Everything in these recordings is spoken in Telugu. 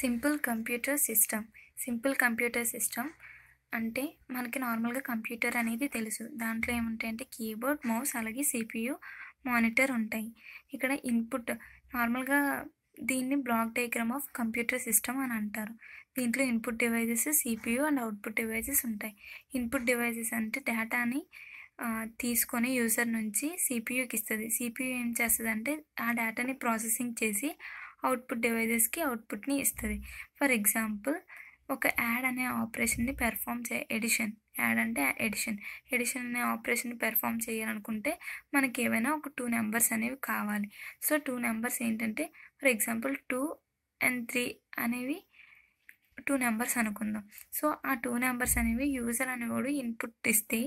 simple computer system simple computer system అంటే మనకి నార్మల్గా కంప్యూటర్ అనేది తెలుసు దాంట్లో ఏముంటాయంటే కీబోర్డ్ మౌస్ అలాగే సిపియు మానిటర్ ఉంటాయి ఇక్కడ ఇన్పుట్ నార్మల్గా దీన్ని block diagram of computer system అని అంటారు దీంట్లో input devices CPU and output devices ఉంటాయి ఇన్పుట్ డివైజెస్ అంటే డేటాని తీసుకొని యూజర్ నుంచి సిపియూకి ఇస్తుంది సిపియూ ఏం చేస్తుంది అంటే ఆ డేటాని ప్రాసెసింగ్ చేసి అవుట్పుట్ డివైజెస్కి అవుట్పుట్ని ఇస్తుంది ఫర్ ఎగ్జాంపుల్ ఒక యాడ్ అనే ఆపరేషన్ని పెర్ఫామ్ చే ఎడిషన్ యాడ్ అంటే ఎడిషన్ ఎడిషన్ అనే ఆపరేషన్ని పెర్ఫామ్ చేయాలనుకుంటే మనకి ఏమైనా ఒక టూ నెంబర్స్ అనేవి కావాలి సో టూ నెంబర్స్ ఏంటంటే for example two and three అనేవి టూ నెంబర్స్ అనుకుందాం సో ఆ టూ నెంబర్స్ అనేవి యూజర్ అనేవాడు ఇన్పుట్ ఇస్తే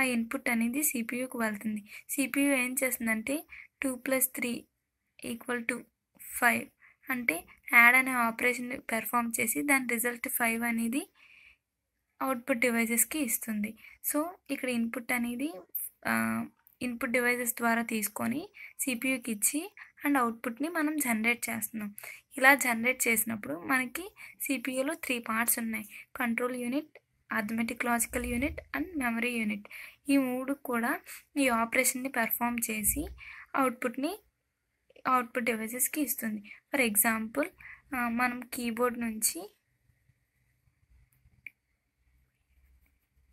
ఆ ఇన్పుట్ అనేది సిపియూకి వెళ్తుంది సిపియూ ఏం చేస్తుందంటే two plus three equal to five అంటే యాడ్ అనే ఆపరేషన్ పెర్ఫామ్ చేసి దాని రిజల్ట్ ఫైవ్ అనేది అవుట్పుట్ డివైజెస్కి ఇస్తుంది సో ఇక్కడ ఇన్పుట్ అనేది ఇన్పుట్ డివైజెస్ ద్వారా తీసుకొని సిపియూకి ఇచ్చి అండ్ అవుట్పుట్ని మనం జనరేట్ చేస్తున్నాం ఇలా జనరేట్ చేసినప్పుడు మనకి సిపియూలో త్రీ పార్ట్స్ ఉన్నాయి control unit arithmetic logical unit and memory unit ఈ మూడు కూడా ఈ ఆపరేషన్ని పెర్ఫామ్ చేసి అవుట్పుట్ని అవుట్పుట్ డివైజెస్కి ఇస్తుంది ఫర్ ఎగ్జాంపుల్ మనం కీబోర్డ్ నుంచి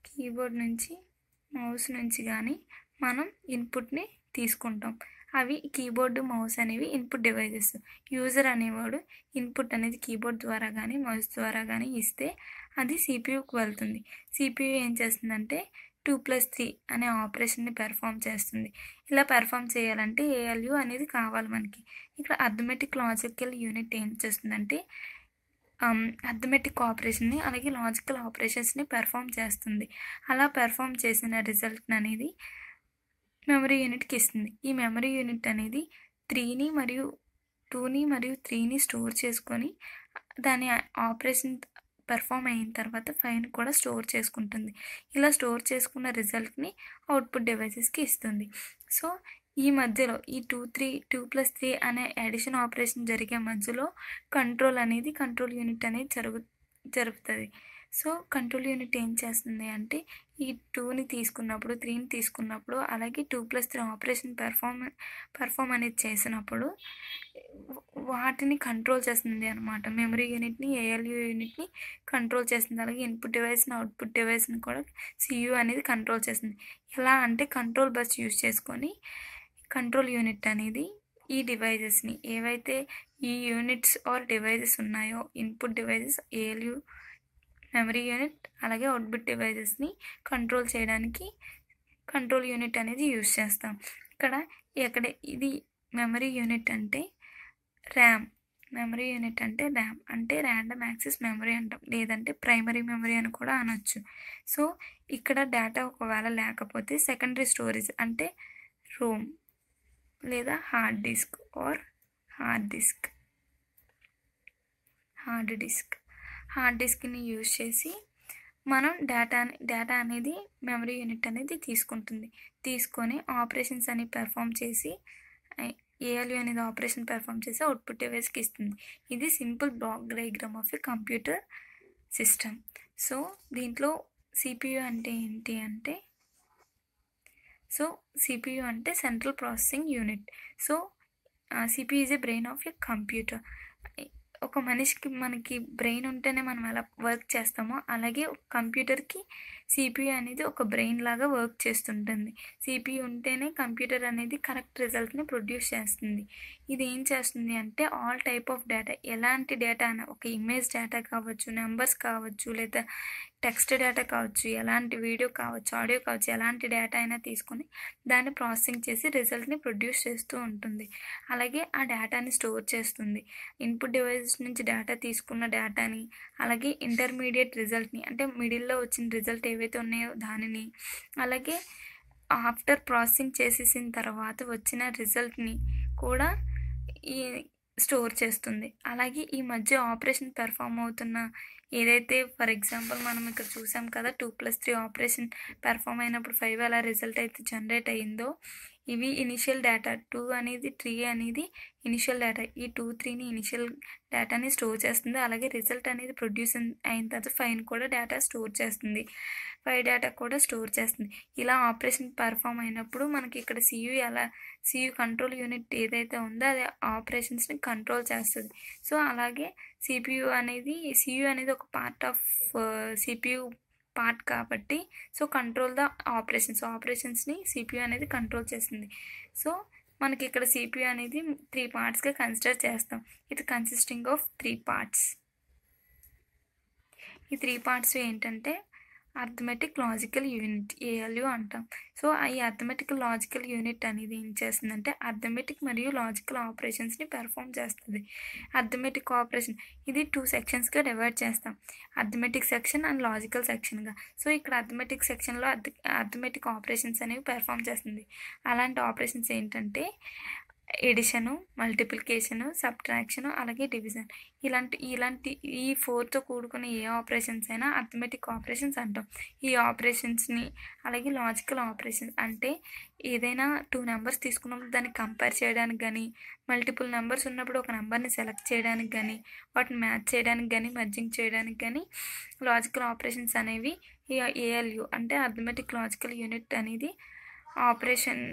కీబోర్డ్ నుంచి మౌస్ నుంచి కానీ మనం ఇన్పుట్ని తీసుకుంటాం అవి కీబోర్డ్ మౌస్ అనేవి ఇన్పుట్ డివైజెస్ యూజర్ అనేవాడు ఇన్పుట్ అనేది కీబోర్డ్ ద్వారా కానీ మౌస్ ద్వారా కానీ ఇస్తే అది సిపియుకి వెళ్తుంది సిపియు ఏం చేస్తుందంటే టూ ప్లస్ త్రీ అనే ఆపరేషన్ని పెర్ఫామ్ చేస్తుంది ఇలా పెర్ఫామ్ చేయాలంటే ఏఎల్యూ అనేది కావాలి మనకి ఇక్కడ అథమెటిక్ లాజికల్ యూనిట్ ఏం చేస్తుందంటే అథమెటిక్ ఆపరేషన్ని అలాగే లాజికల్ ఆపరేషన్స్ని పెర్ఫామ్ చేస్తుంది అలా పెర్ఫామ్ చేసిన రిజల్ట్ అనేది మెమరీ యూనిట్కి ఇస్తుంది ఈ మెమరీ యూనిట్ అనేది త్రీని మరియు టూని మరియు త్రీని స్టోర్ చేసుకొని దాని ఆపరేషన్ పెర్ఫామ్ అయిన తర్వాత ఫైన్ కూడా స్టోర్ చేసుకుంటుంది ఇలా స్టోర్ చేసుకున్న రిజల్ట్ని అవుట్పుట్ డివైసెస్కి ఇస్తుంది సో ఈ మధ్యలో ఈ two three two plus three అనే అడిషన్ ఆపరేషన్ జరిగే మధ్యలో కంట్రోల్ అనేది కంట్రోల్ యూనిట్ అనేది జరుగు జరుగుతుంది సో కంట్రోల్ యూనిట్ ఏం చేస్తుంది అంటే ఈ టూని తీసుకున్నప్పుడు త్రీని తీసుకున్నప్పుడు అలాగే two plus three operation perform perform అనేది చేసినప్పుడు వాటిని కంట్రోల్ చేస్తుంది అనమాట మెమరీ యూనిట్ని ఏఎల్యూ యూనిట్ని కంట్రోల్ చేస్తుంది అలాగే ఇన్పుట్ డివైస్ని అవుట్పుట్ డివైస్ని కూడా సియూ అనేది కంట్రోల్ చేస్తుంది ఎలా అంటే కంట్రోల్ బస్ యూజ్ చేసుకొని కంట్రోల్ యూనిట్ అనేది ఈ డివైజెస్ని ఏవైతే ఈ యూనిట్స్ ఆర్ డివైజెస్ ఉన్నాయో input devices ALU memory unit అలాగే అవుట్బుట్ డివైజెస్ని కంట్రోల్ చేయడానికి కంట్రోల్ యూనిట్ అనేది యూజ్ చేస్తాం ఇక్కడ ఎక్కడ ఇది మెమరీ యూనిట్ అంటే ర్యామ్ మెమరీ యూనిట్ అంటే ర్యామ్ అంటే ర్యాండమ్ యాక్సెస్ మెమరీ అంటాం లేదంటే ప్రైమరీ మెమరీ అని కూడా అనొచ్చు సో ఇక్కడ డేటా ఒకవేళ లేకపోతే సెకండరీ స్టోరేజ్ అంటే రోమ్ లేదా hard disk or hard disk hard disk hard డిస్క్ని యూజ్ చేసి మనం డేటా డేటా అనేది మెమరీ యూనిట్ అనేది తీసుకుంటుంది తీసుకొని ఆపరేషన్స్ అని పెర్ఫామ్ చేసి ఏఎల్యూ అనేది ఆపరేషన్ పెర్ఫామ్ చేసి అవుట్పుట్ డివైస్కి ఇస్తుంది ఇది simple block diagram of a computer system so దీంట్లో సిపియూ అంటే ఏంటి అంటే సో సిపియూ అంటే central processing unit so CPU is a brain of a computer ఒక మనిషికి మనకి బ్రెయిన్ ఉంటేనే మనం ఎలా వర్క్ చేస్తామో అలాగే కంప్యూటర్కి సిపియు అనేది ఒక బ్రెయిన్ లాగా వర్క్ చేస్తుంటుంది సిపియు ఉంటేనే కంప్యూటర్ అనేది కరెక్ట్ రిజల్ట్ని ప్రొడ్యూస్ చేస్తుంది ఇది ఏం చేస్తుంది అంటే ఆల్ టైప్ ఆఫ్ డేటా ఎలాంటి డేటా ఒక ఇమేజ్ డేటా కావచ్చు నెంబర్స్ కావచ్చు లేదా టెక్స్ట్ డేటా కావచ్చు ఎలాంటి వీడియో కావచ్చు ఆడియో కావచ్చు ఎలాంటి డేటా అయినా తీసుకొని దాన్ని ప్రాసెసింగ్ చేసి రిజల్ట్ని ప్రొడ్యూస్ చేస్తూ ఉంటుంది అలాగే ఆ డేటాని స్టోర్ చేస్తుంది ఇన్పుట్ డివైజ్ నుంచి డేటా తీసుకున్న డేటాని అలాగే ఇంటర్మీడియట్ రిజల్ట్ని అంటే మిడిల్లో వచ్చిన రిజల్ట్ ఏ ఏవైతే ఉన్నాయో దానిని అలాగే ఆఫ్టర్ ప్రాసెసింగ్ చేసేసిన తర్వాత వచ్చిన రిజల్ట్ని కూడా ఈ స్టోర్ చేస్తుంది అలాగే ఈ మధ్య ఆపరేషన్ పెర్ఫామ్ అవుతున్న ఏదైతే ఫర్ ఎగ్జాంపుల్ మనం ఇక్కడ చూసాం కదా two plus three operation perform అయినప్పుడు ఫైవ్ అలా రిజల్ట్ అయితే జనరేట్ అయ్యిందో ఇవి ఇనిషియల్ డేటా టూ అనేది త్రీ అనేది ఇనిషియల్ డేటా ఈ టూ త్రీని ఇనిషియల్ డేటాని స్టోర్ చేస్తుంది అలాగే రిజల్ట్ అనేది ప్రొడ్యూస్ అయిన తర్వాత ఫైన్ కూడా డేటా స్టోర్ చేస్తుంది ఫైవ్ డేటా కూడా స్టోర్ చేస్తుంది ఇలా ఆపరేషన్ పర్ఫామ్ అయినప్పుడు మనకి ఇక్కడ సియూ ఎలా సియూ కంట్రోల్ యూనిట్ ఏదైతే ఉందో అది ఆపరేషన్స్ని కంట్రోల్ చేస్తుంది సో అలాగే సిపియూ అనేది సియూ అనేది ఒక పార్ట్ ఆఫ్ సిపియూ పార్ట్ కాబట్టి సో కంట్రోల్ ద ఆపరేషన్స్ ఆపరేషన్స్ని సిపియూ అనేది కంట్రోల్ చేస్తుంది సో మనకి ఇక్కడ సిపియూ అనేది త్రీ పార్ట్స్గా కన్సిడర్ చేస్తాం ఇది కన్సిస్టింగ్ ఆఫ్ త్రీ పార్ట్స్ ఈ త్రీ పార్ట్స్ ఏంటంటే అర్థమెటిక్ లాజికల్ యూనిట్ ఏఎల్యు అంటాం సో ఈ అర్థమెటిక్ లాజికల్ యూనిట్ అనేది ఏం చేస్తుందంటే అర్థమెటిక్ మరియు లాజికల్ ఆపరేషన్స్ని పెర్ఫామ్ చేస్తుంది అర్థమెటిక్ ఆపరేషన్ ఇది టూ సెక్షన్స్గా డివైడ్ చేస్తాం అర్థమెటిక్ సెక్షన్ అండ్ లాజికల్ సెక్షన్గా సో ఇక్కడ అర్థమెటిక్ సెక్షన్లో అర్థమెటిక్ ఆపరేషన్స్ అనేవి పెర్ఫామ్ చేస్తుంది అలాంటి ఆపరేషన్స్ ఏంటంటే ఎడిషను మల్టిప్లికేషను సబ్ట్రాక్షను అలాగే డివిజన్ ఇలాంటి ఇలాంటి ఈ ఫోర్తో కూడుకున్న ఏ ఆపరేషన్స్ అయినా అథమెటిక్ ఆపరేషన్స్ అంటాం ఈ ఆపరేషన్స్ని అలాగే లాజికల్ ఆపరేషన్స్ అంటే ఏదైనా టూ నెంబర్స్ తీసుకున్నప్పుడు దాన్ని కంపేర్ చేయడానికి కానీ మల్టిపుల్ నెంబర్స్ ఉన్నప్పుడు ఒక నెంబర్ని సెలెక్ట్ చేయడానికి కానీ వాటిని మ్యాచ్ చేయడానికి కానీ మర్జింగ్ చేయడానికి కానీ లాజికల్ ఆపరేషన్స్ అనేవి ఏఎల్యు అంటే అథమెటిక్ లాజికల్ యూనిట్ అనేది ఆపరేషన్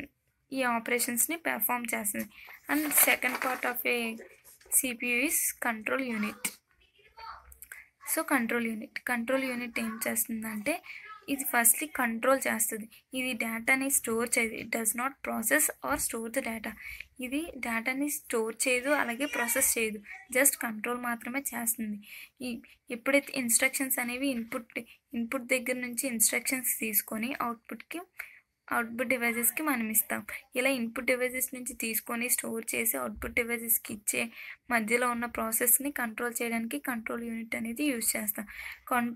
ఈ ఆపరేషన్స్ని పెర్ఫామ్ చేస్తుంది and second part of a CPU is control unit so control unit control unit ఏం చేస్తుందంటే ఇది ఫస్ట్లీ కంట్రోల్ చేస్తుంది ఇది డేటాని స్టోర్ చేయదు it does not process or store the data ఇది డేటాని స్టోర్ చేయదు అలాగే ప్రాసెస్ చేయదు జస్ట్ కంట్రోల్ మాత్రమే చేస్తుంది ఈ ఎప్పుడైతే ఇన్స్ట్రక్షన్స్ అనేవి ఇన్పుట్ ఇన్పుట్ దగ్గర నుంచి ఇన్స్ట్రక్షన్స్ తీసుకొని అవుట్పుట్కి అవుట్పుట్ డివైజెస్కి మనం ఇస్తాం ఇలా ఇన్పుట్ డివైజెస్ నుంచి తీసుకొని స్టోర్ చేసి అవుట్పుట్ డివైజెస్కి ఇచ్చే మధ్యలో ఉన్న ప్రాసెస్ని కంట్రోల్ చేయడానికి కంట్రోల్ యూనిట్ అనేది యూజ్ చేస్తాం can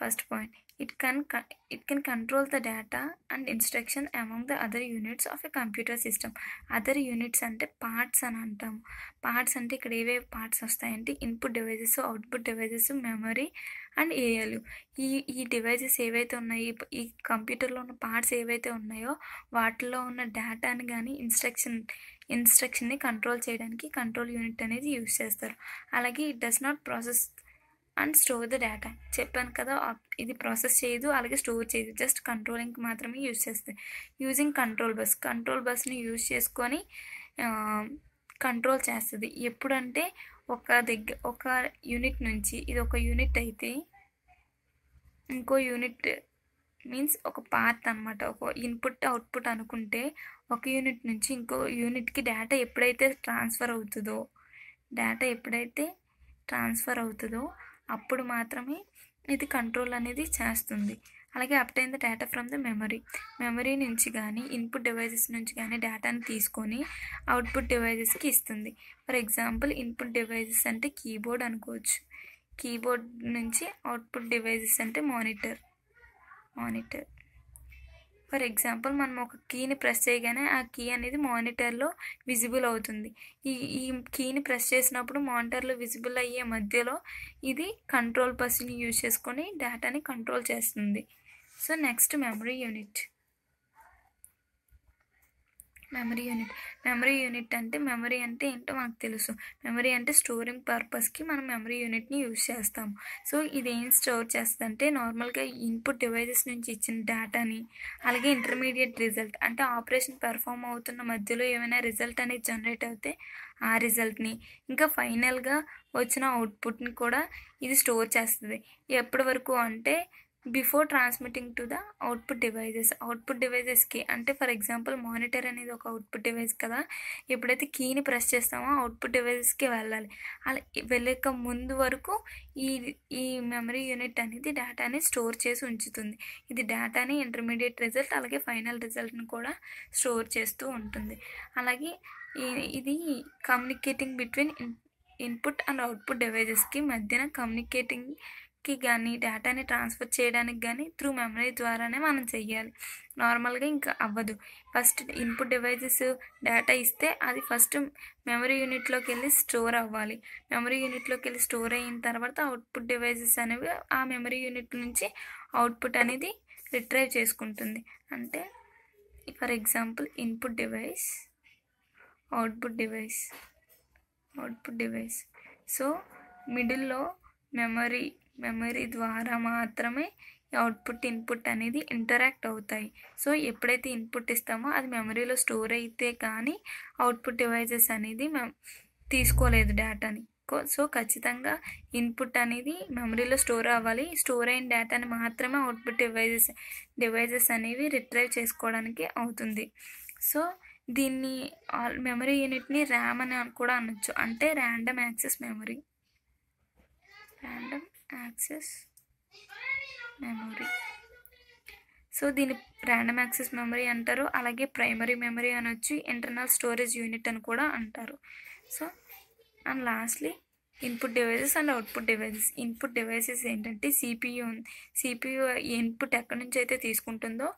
first point it can it can control the data and instruction among the other units of a computer system other units అంటే పార్ట్స్ అని అంటాము పార్ట్స్ అంటే ఇక్కడ ఏవేవి పార్ట్స్ వస్తాయంటే input devices output devices memory and ఏరియాలు ఈ ఈ డివైజెస్ ఏవైతే ఉన్నాయో ఈ కంప్యూటర్లో ఉన్న పార్ట్స్ ఏవైతే ఉన్నాయో వాటిలో ఉన్న డేటాని కానీ ఇన్స్ట్రక్షన్ ఇన్స్ట్రక్షన్ని కంట్రోల్ చేయడానికి కంట్రోల్ యూనిట్ అనేది యూజ్ చేస్తారు అలాగే it does not process and store the data చెప్పాను కదా ఇది ప్రాసెస్ చేయదు అలాగే స్టోర్ చేయదు జస్ట్ కంట్రోలింగ్కి మాత్రమే యూజ్ చేస్తుంది యూజింగ్ కంట్రోల్ బస్ కంట్రోల్ బస్ని యూజ్ చేసుకొని కంట్రోల్ చేస్తుంది ఎప్పుడంటే ఒక దగ్గర ఒక యూనిట్ నుంచి ఇది ఒక యూనిట్ అయితే ఇంకో యూనిట్ మీన్స్ ఒక పార్ట్ అనమాట ఒక ఇన్పుట్ అవుట్పుట్ అనుకుంటే ఒక యూనిట్ నుంచి ఇంకో యూనిట్కి డేటా ఎప్పుడైతే ట్రాన్స్ఫర్ అవుతుందో డేటా ఎప్పుడైతే ట్రాన్స్ఫర్ అవుతుందో అప్పుడు మాత్రమే ఇది కంట్రోల్ అనేది చేస్తుంది అలాగే obtain the data from the memory memory నుంచి కానీ ఇన్పుట్ డివైజెస్ నుంచి కానీ డేటాని తీసుకొని అవుట్పుట్ డివైజెస్కి ఇస్తుంది ఫర్ ఎగ్జాంపుల్ ఇన్పుట్ డివైజెస్ అంటే కీబోర్డ్ అనుకోవచ్చు కీబోర్డ్ నుంచి అవుట్పుట్ డివైజెస్ అంటే మానిటర్ మానిటర్ ఫర్ ఎగ్జాంపుల్ మనం ఒక కీని ప్రెస్ చేయగానే ఆ కీ అనేది మానిటర్లో విజిబుల్ అవుతుంది ఈ ఈ కీని ప్రెస్ చేసినప్పుడు మానిటర్లో విజిబుల్ అయ్యే మధ్యలో ఇది కంట్రోల్ పర్సన్ యూజ్ చేసుకొని డేటాని కంట్రోల్ చేస్తుంది so next memory unit memory unit memory unit అంటే మెమరీ అంటే ఏంటో మనకు తెలుసు మెమరీ అంటే స్టోరింగ్ పర్పస్కి మనం మెమరీ యూనిట్ని యూజ్ చేస్తాం సో ఇది ఏం స్టోర్ చేస్తుందంటే నార్మల్గా ఇన్పుట్ డివైజెస్ నుంచి ఇచ్చిన డేటాని అలాగే ఇంటర్మీడియట్ రిజల్ట్ అంటే ఆపరేషన్ పెర్ఫామ్ అవుతున్న మధ్యలో ఏమైనా రిజల్ట్ అనేది జనరేట్ అవుతే ఆ రిజల్ట్ని ఇంకా ఫైనల్గా వచ్చిన అవుట్పుట్ని కూడా ఇది స్టోర్ చేస్తుంది ఎప్పటి వరకు అంటే before transmitting to the output devices output డివైజెస్కి అంటే ఫర్ ఎగ్జాంపుల్ మానిటర్ అనేది ఒక అవుట్పుట్ డివైస్ కదా ఎప్పుడైతే కీని ప్రెస్ చేస్తామో అవుట్పుట్ డివైజెస్కి వెళ్ళాలి అలా వెళ్ళక ముందు వరకు ఈ ఈ మెమరీ యూనిట్ అనేది డేటాని స్టోర్ చేసి ఉంచుతుంది ఇది డేటాని ఇంటర్మీడియట్ రిజల్ట్ అలాగే ఫైనల్ రిజల్ట్ని కూడా స్టోర్ చేస్తూ ఉంటుంది అలాగే ఇది communicating between input and output డివైజెస్కి మధ్యన కమ్యూనికేటింగ్ కి కానీ డేటాని ట్రాన్స్ఫర్ చేయడానికి కానీ త్రూ మెమరీ ద్వారానే మనం చెయ్యాలి నార్మల్గా ఇంకా అవ్వదు ఫస్ట్ ఇన్పుట్ డివైజెస్ డేటా ఇస్తే అది ఫస్ట్ మెమరీ యూనిట్లోకి వెళ్ళి స్టోర్ అవ్వాలి మెమరీ యూనిట్లోకి వెళ్ళి స్టోర్ అయిన తర్వాత అవుట్పుట్ డివైజెస్ అనేవి ఆ మెమరీ యూనిట్ నుంచి అవుట్పుట్ అనేది రిట్రైవ్ చేసుకుంటుంది అంటే for example input device output device output device so మిడిల్లో మెమరీ మెమరీ ద్వారా మాత్రమే అవుట్పుట్ ఇన్పుట్ అనేది ఇంటరాక్ట్ అవుతాయి సో ఎప్పుడైతే ఇన్పుట్ ఇస్తామో అది మెమరీలో స్టోర్ అయితే కానీ అవుట్పుట్ డివైజెస్ అనేది మె తీసుకోలేదు డేటాని సో ఖచ్చితంగా ఇన్పుట్ అనేది మెమరీలో స్టోర్ అవ్వాలి స్టోర్ అయిన డేటాని మాత్రమే అవుట్పుట్ డివైజెస్ డివైజెస్ అనేవి రిట్రైవ్ చేసుకోవడానికి అవుతుంది సో దీన్ని మెమరీ యూనిట్ని ర్యామ్ అని కూడా అనొచ్చు అంటే random access memory random access memory so దీని ర్యాండమ్ యాక్సెస్ మెమరీ అంటారు అలాగే ప్రైమరీ మెమరీ అని వచ్చి ఇంటర్నల్ స్టోరేజ్ యూనిట్ అని కూడా అంటారు so and lastly input devices and output devices input devices ఏంటంటే సిపియూ సిపియూ ఇన్పుట్ ఎక్కడి నుంచి అయితే తీసుకుంటుందో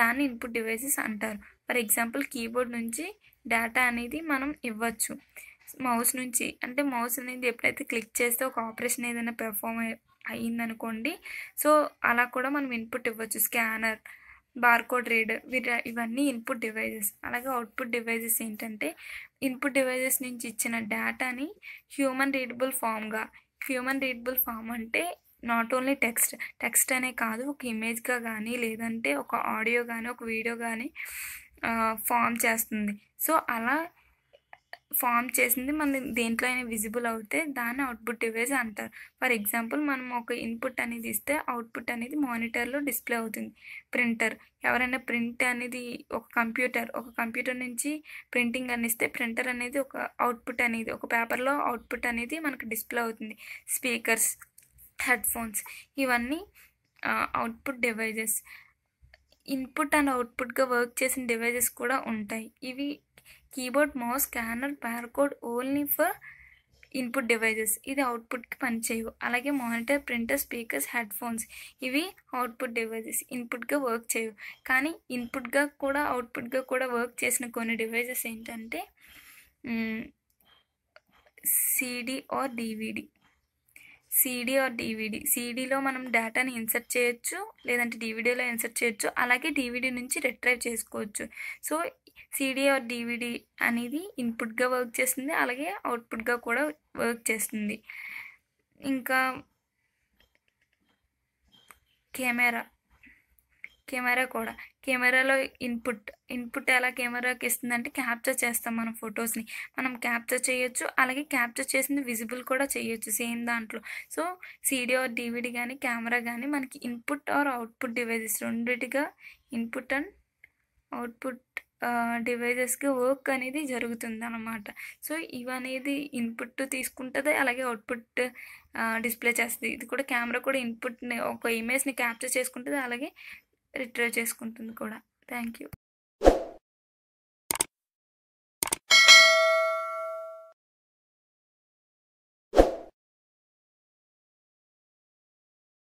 దాన్ని ఇన్పుట్ డివైజెస్ అంటారు ఫర్ ఎగ్జాంపుల్ కీబోర్డ్ నుంచి డేటా అనేది మనం ఇవ్వచ్చు మౌస్ నుంచి అంటే మౌస్ అనేది ఎప్పుడైతే క్లిక్ చేస్తే ఒక ఆపరేషన్ ఏదైనా పెర్ఫామ్ అయ్యిందనుకోండి సో అలా కూడా మనం ఇన్పుట్ ఇవ్వచ్చు స్కానర్ బార్కోడ్ రీడర్ వీటి ఇవన్నీ ఇన్పుట్ డివైజెస్ అలాగే అవుట్పుట్ డివైజెస్ ఏంటంటే ఇన్పుట్ డివైజెస్ నుంచి ఇచ్చిన డేటాని హ్యూమన్ రీడబుల్ ఫామ్గా హ్యూమన్ రీడబుల్ ఫామ్ అంటే నాట్ ఓన్లీ టెక్స్ట్ టెక్స్ట్ అనే కాదు ఒక ఇమేజ్గా కానీ లేదంటే ఒక ఆడియో కానీ ఒక వీడియో కానీ ఫామ్ చేస్తుంది సో అలా ఫామ్ చేసింది మన దేంట్లో అయినా విజిబుల్ అవుతే దాన్ని అవుట్పుట్ డివైజ్ అంటారు ఫర్ ఎగ్జాంపుల్ మనం ఒక ఇన్పుట్ అనేది ఇస్తే అవుట్పుట్ అనేది మానిటర్లో డిస్ప్లే అవుతుంది ప్రింటర్ ఎవరైనా ప్రింట్ అనేది ఒక కంప్యూటర్ ఒక కంప్యూటర్ నుంచి ప్రింటింగ్ అని ఇస్తే ప్రింటర్ అనేది ఒక అవుట్పుట్ అనేది ఒక పేపర్లో అవుట్పుట్ అనేది మనకు డిస్ప్లే అవుతుంది స్పీకర్స్ హెడ్ ఫోన్స్ ఇవన్నీ అవుట్పుట్ డివైజెస్ ఇన్పుట్ అండ్ అవుట్పుట్గా వర్క్ చేసిన డివైజెస్ కూడా ఉంటాయి ఇవి keyboard mouse scanner barcode only for input devices ఇది అవుట్పుట్కి పనిచేయవు అలాగే monitor printer speakers headphones ఇవి అవుట్పుట్ డివైజెస్ ఇన్పుట్గా వర్క్ చేయవు కానీ ఇన్పుట్గా కూడా అవుట్పుట్గా కూడా వర్క్ చేసిన కొన్ని డివైజెస్ ఏంటంటే CD or DVD CD or DVD సీడీలో మనం డేటాని ఇన్సర్ట్ చేయొచ్చు లేదంటే డివిడిలో ఇన్సర్ట్ చేయొచ్చు అలాగే డీవీడీ నుంచి రిట్రైవ్ చేసుకోవచ్చు సో సీడీ ఆర్ డివిడి అనేది ఇన్పుట్గా వర్క్ చేస్తుంది అలాగే అవుట్పుట్గా కూడా వర్క్ చేస్తుంది ఇంకా కెమెరా కెమెరా కూడా కెమెరాలో ఇన్పుట్ ఇన్పుట్ ఎలా కెమెరాకి ఇస్తుందంటే క్యాప్చర్ చేస్తాం మనం ఫొటోస్ని మనం క్యాప్చర్ చేయొచ్చు అలాగే క్యాప్చర్ చేసింది విజిబుల్ కూడా చేయొచ్చు సేమ్ దాంట్లో సో సీడీ ఆర్ డివిడి కానీ కెమెరా కానీ మనకి ఇన్పుట్ ఆర్ అవుట్పుట్ డివైజెస్ రెండిటిగా ఇన్పుట్ అండ్ అవుట్పుట్ డివైజెస్కి వర్క్ అనేది జరుగుతుంది అనమాట సో ఇవనేది ఇన్పుట్ తీసుకుంటుంది అలాగే అవుట్పుట్ డిస్ప్లే చేస్తుంది ఇది కూడా కెమెరా కూడా ఇన్పుట్ని ఒక ఇమేజ్ని క్యాప్చర్ చేసుకుంటుంది అలాగే రిట్రైవ్ చేసుకుంటుంది కూడా థ్యాంక్ యూ